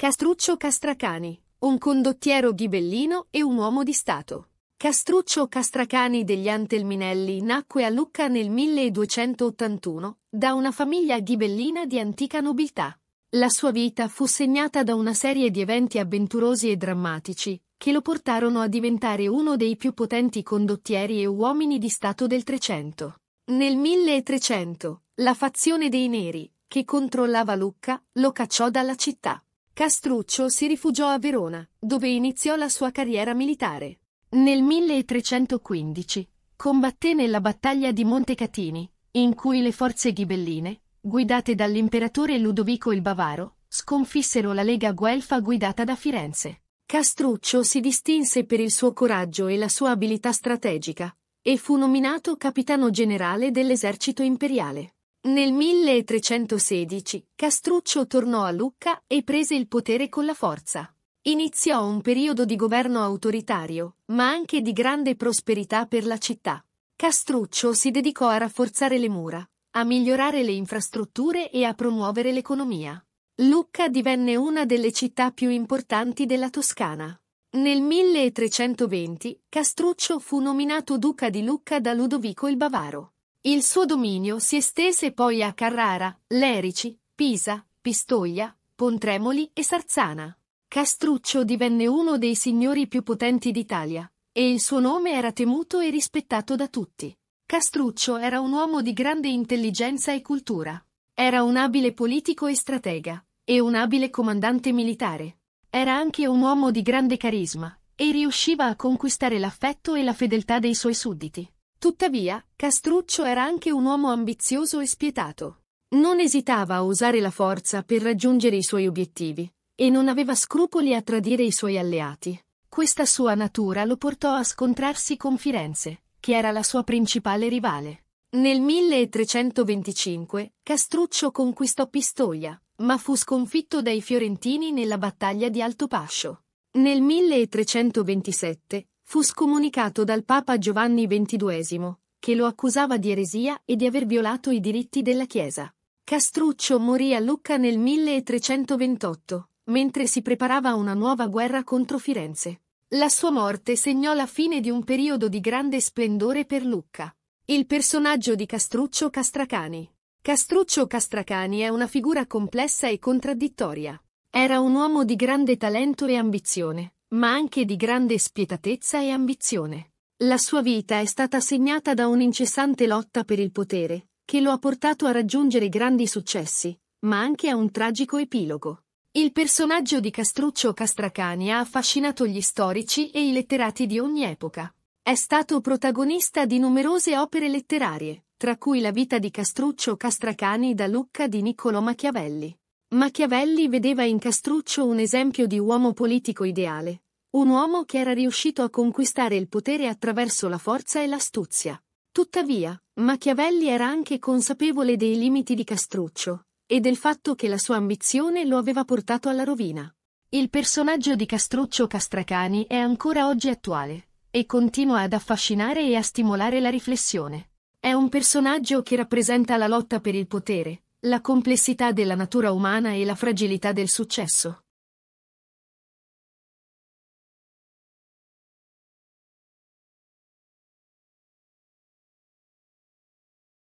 Castruccio Castracani, un condottiero ghibellino e un uomo di Stato. Castruccio Castracani degli Antelminelli nacque a Lucca nel 1281 da una famiglia ghibellina di antica nobiltà. La sua vita fu segnata da una serie di eventi avventurosi e drammatici che lo portarono a diventare uno dei più potenti condottieri e uomini di Stato del Trecento. Nel 1300, la fazione dei Neri, che controllava Lucca, lo cacciò dalla città. Castruccio si rifugiò a Verona, dove iniziò la sua carriera militare. Nel 1315 combatté nella battaglia di Montecatini, in cui le forze ghibelline, guidate dall'imperatore Ludovico il Bavaro, sconfissero la Lega Guelfa guidata da Firenze. Castruccio si distinse per il suo coraggio e la sua abilità strategica, e fu nominato capitano generale dell'esercito imperiale. Nel 1316 Castruccio tornò a Lucca e prese il potere con la forza. Iniziò un periodo di governo autoritario, ma anche di grande prosperità per la città. Castruccio si dedicò a rafforzare le mura, a migliorare le infrastrutture e a promuovere l'economia. Lucca divenne una delle città più importanti della Toscana. Nel 1320 Castruccio fu nominato duca di Lucca da Ludovico il Bavaro. Il suo dominio si estese poi a Carrara, Lerici, Pisa, Pistoia, Pontremoli e Sarzana. Castruccio divenne uno dei signori più potenti d'Italia, e il suo nome era temuto e rispettato da tutti. Castruccio era un uomo di grande intelligenza e cultura. Era un abile politico e stratega, e un abile comandante militare. Era anche un uomo di grande carisma, e riusciva a conquistare l'affetto e la fedeltà dei suoi sudditi. Tuttavia, Castruccio era anche un uomo ambizioso e spietato. Non esitava a usare la forza per raggiungere i suoi obiettivi, e non aveva scrupoli a tradire i suoi alleati. Questa sua natura lo portò a scontrarsi con Firenze, che era la sua principale rivale. Nel 1325 Castruccio conquistò Pistoia, ma fu sconfitto dai fiorentini nella battaglia di Altopascio. Nel 1327 fu scomunicato dal Papa Giovanni XXII, che lo accusava di eresia e di aver violato i diritti della Chiesa. Castruccio morì a Lucca nel 1328, mentre si preparava una nuova guerra contro Firenze. La sua morte segnò la fine di un periodo di grande splendore per Lucca. Il personaggio di Castruccio Castracani Castruccio Castracani è una figura complessa e contraddittoria. Era un uomo di grande talento e ambizione, ma anche di grande spietatezza e ambizione. La sua vita è stata segnata da un'incessante lotta per il potere, che lo ha portato a raggiungere grandi successi, ma anche a un tragico epilogo. Il personaggio di Castruccio Castracani ha affascinato gli storici e i letterati di ogni epoca. È stato protagonista di numerose opere letterarie, tra cui La vita di Castruccio Castracani da Lucca di Niccolò Machiavelli, Machiavelli vedeva in Castruccio un esempio di uomo politico ideale, un uomo che era riuscito a conquistare il potere attraverso la forza e l'astuzia. Tuttavia, Machiavelli era anche consapevole dei limiti di Castruccio e del fatto che la sua ambizione lo aveva portato alla rovina. Il personaggio di Castruccio Castracani è ancora oggi attuale e continua ad affascinare e a stimolare la riflessione. È un personaggio che rappresenta la lotta per il potere, la complessità della natura umana e la fragilità del successo.